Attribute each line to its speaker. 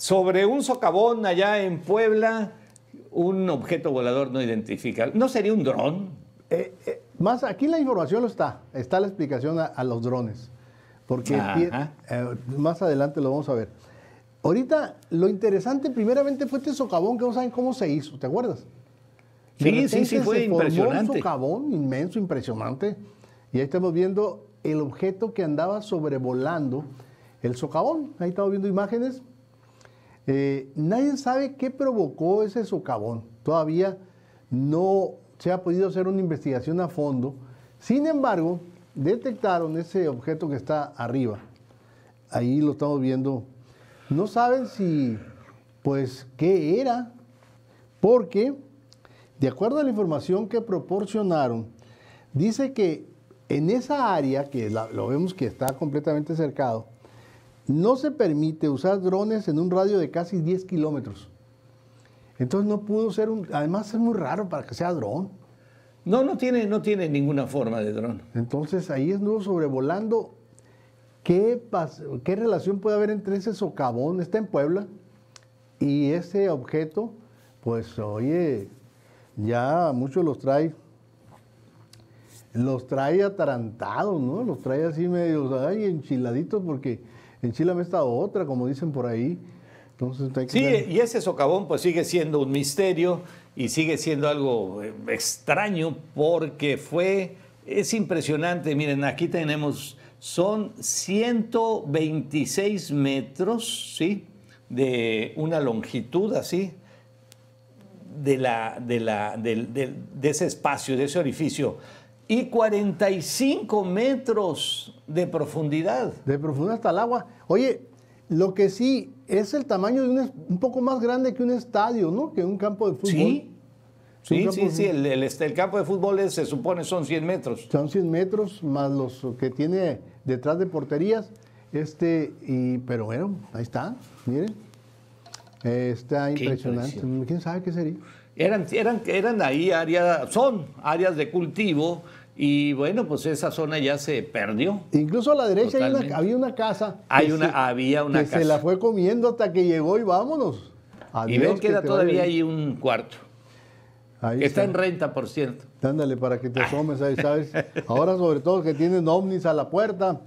Speaker 1: sobre un socavón allá en Puebla, un objeto volador no identifica. ¿No sería un dron? Eh,
Speaker 2: eh, más aquí la información lo está, está la explicación a, los drones, porque eh, más adelante lo vamos a ver. Ahorita lo interesante primeramente fue este socavón que no saben cómo se hizo, ¿te acuerdas? Sí, sí, sí, fue impresionante. un socavón inmenso, impresionante. Y ahí estamos viendo el objeto que andaba sobrevolando el socavón. Ahí estamos viendo imágenes eh, nadie sabe qué provocó ese socavón. Todavía no se ha podido hacer una investigación a fondo. Sin embargo, detectaron ese objeto que está arriba. Ahí lo estamos viendo. No saben si, pues, qué era, porque, de acuerdo a la información que proporcionaron, dice que en esa área, que lo vemos que está completamente cercado, no se permite usar drones en un radio de casi 10 kilómetros. Entonces no pudo ser un... Además es muy raro para que sea dron. No, no tiene, no tiene ninguna forma de dron. Entonces ahí es nuevo sobrevolando. ¿Qué, ¿Qué relación puede haber entre ese socavón, está en Puebla, y ese objeto? Pues oye, ya muchos los trae, los trae atarantados, ¿no? Los trae así medio, ay, enchiladitos porque en Chile me está otra, como dicen por ahí. sí,
Speaker 1: y ese socavón pues sigue siendo un misterio y sigue siendo algo eh, extraño porque fue, es impresionante, miren, aquí tenemos, son 126 metros, ¿sí? De una longitud así, de, la, de, la, de ese espacio, de ese orificio, y 45 metros
Speaker 2: de profundidad. De profundidad hasta el agua. Oye, lo que sí es el tamaño de un, un poco más grande que un estadio, ¿no? Que un campo de fútbol. Sí, sí, sí, sí.
Speaker 1: Este, el, campo de fútbol se supone son 100 metros.
Speaker 2: Son 100 metros más los que tiene detrás de porterías. Este, y, pero bueno, ahí está, miren. está impresionante. ¿Quién sabe qué sería?
Speaker 1: Eran, eran ahí áreas, son áreas de cultivo y bueno, pues esa zona ya se perdió.
Speaker 2: Incluso a la derecha había una casa. Hay una,
Speaker 1: había una que Se la
Speaker 2: fue comiendo hasta que llegó y vámonos. y que queda todavía ahí
Speaker 1: un cuarto.
Speaker 2: está. en renta, por cierto. Ándale, para que te ah. asomes ahí, ¿sabes? Ahora, sobre todo, que tienen ovnis a la puerta.